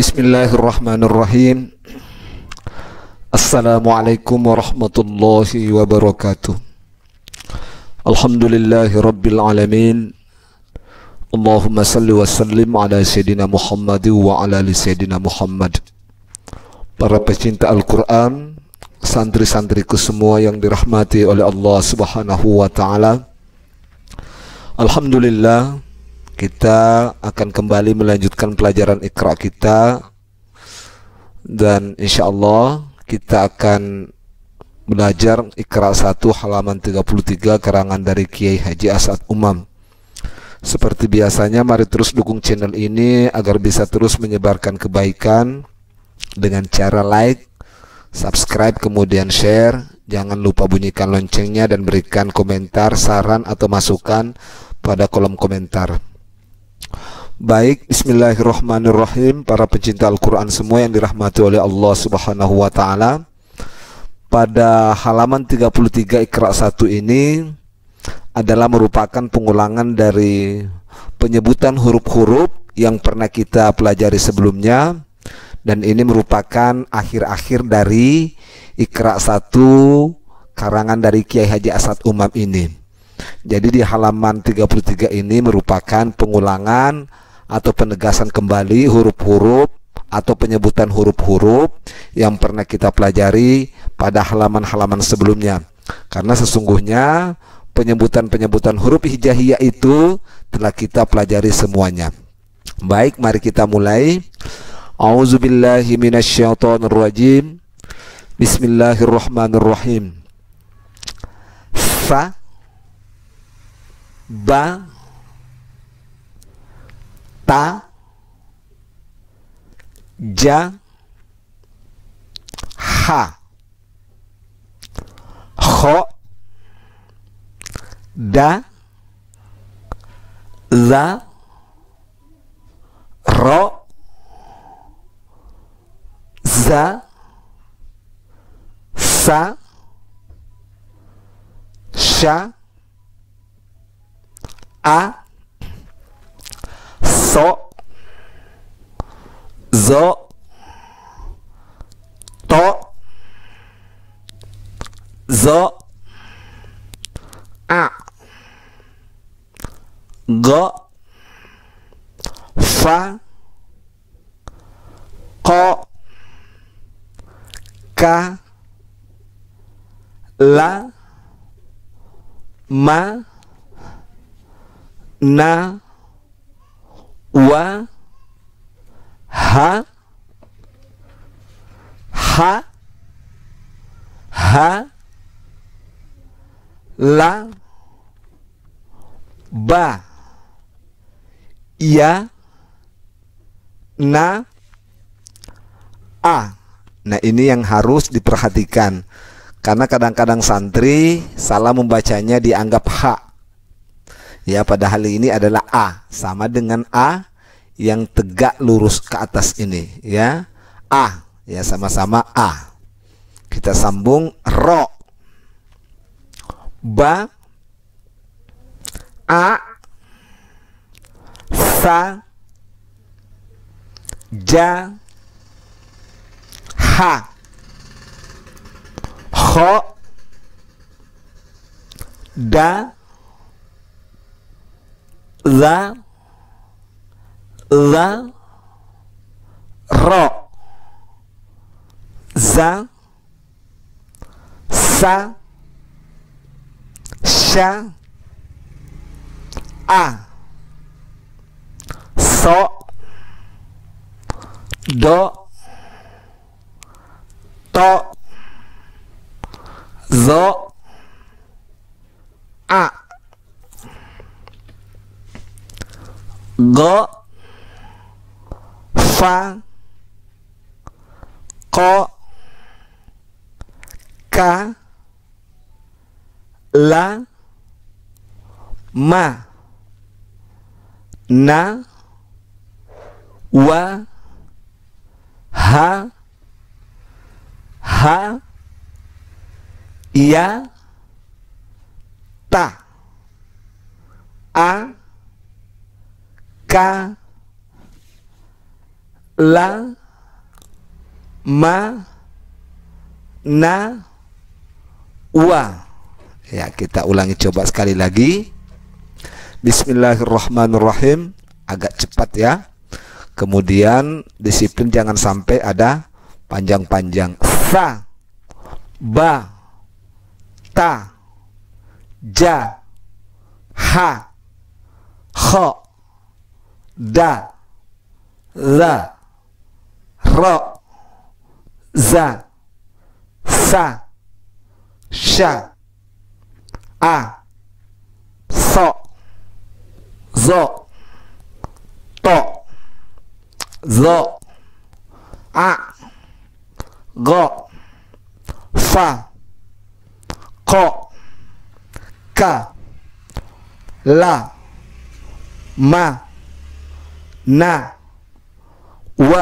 Bismillahirrahmanirrahim Assalamualaikum warahmatullahi wabarakatuh Alhamdulillahi rabbil alamin Allahumma salli wa sallim ala sayyidina Muhammad wa ala ali sayyidina Muhammad Para pecinta Al-Quran Santri-santriku semua yang dirahmati oleh Allah subhanahu wa ta'ala Alhamdulillah kita akan kembali melanjutkan pelajaran Iqra kita dan insya Allah kita akan belajar Iqra 1 halaman 33 karangan dari Kiai Haji Asad Umam. Seperti biasanya mari terus dukung channel ini agar bisa terus menyebarkan kebaikan dengan cara like, subscribe kemudian share. Jangan lupa bunyikan loncengnya dan berikan komentar, saran atau masukan pada kolom komentar. Baik, bismillahirrahmanirrahim para pencinta Al-Qur'an semua yang dirahmati oleh Allah Subhanahu wa taala. Pada halaman 33 Iqra 1 ini adalah merupakan pengulangan dari penyebutan huruf-huruf yang pernah kita pelajari sebelumnya dan ini merupakan akhir-akhir dari Iqra 1 karangan dari Kiai Haji Asad Umam ini. Jadi di halaman 33 ini merupakan pengulangan atau penegasan kembali huruf-huruf atau penyebutan huruf-huruf yang pernah kita pelajari pada halaman-halaman sebelumnya. Karena sesungguhnya penyebutan-penyebutan huruf hijaiyah itu telah kita pelajari semuanya. Baik, mari kita mulai. A'udzubillahi minasyaitonirrajim. Fa ba ta ja ha kho da za ro za sa sha a số dỗ tố dỗ a gỡ phá co ca lá má na wa ha ha ha la ba ya na a nah ini yang harus diperhatikan karena kadang-kadang santri salah membacanya dianggap ha ya padahal ini adalah a sama dengan a yang tegak lurus ke atas ini ya A ya sama-sama A kita sambung ro ba a sa ja ha ho da la La, ro za sa sya a so do to zo a go fa ko ka la ma na wa ha ha ya ta a ka la ma na wa ya kita ulangi coba sekali lagi Bismillahirrahmanirrahim agak cepat ya kemudian disiplin jangan sampai ada panjang-panjang sa ba ta ja ha kho da la را ز س ش ا ص ز ط ز ع غ ف ق ك ل م ن و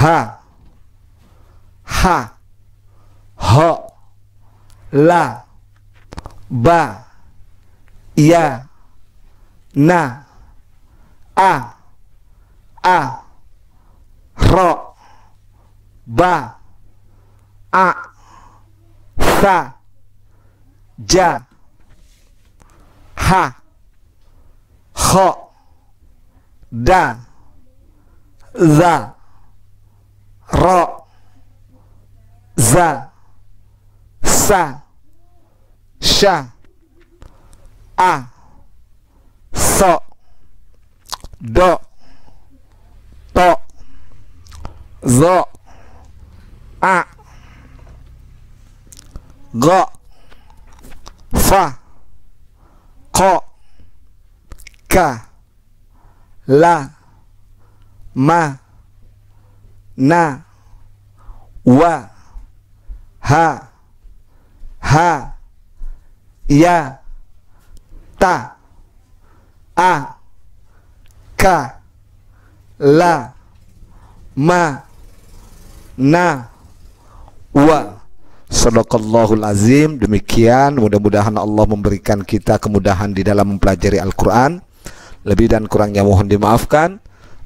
ha ha ho la ba ya na a a ro ba a sa ja ha ho da za Ra, Za, Sa, Sha, A, So, Do, To, Zo, A, Go, Fa, Ko, Ka, La, Ma, na wa ha ha ya ta a ka la ma na wa Sadaqallahul azim demikian mudah-mudahan Allah memberikan kita kemudahan di dalam mempelajari Al-Qur'an lebih dan kurangnya mohon dimaafkan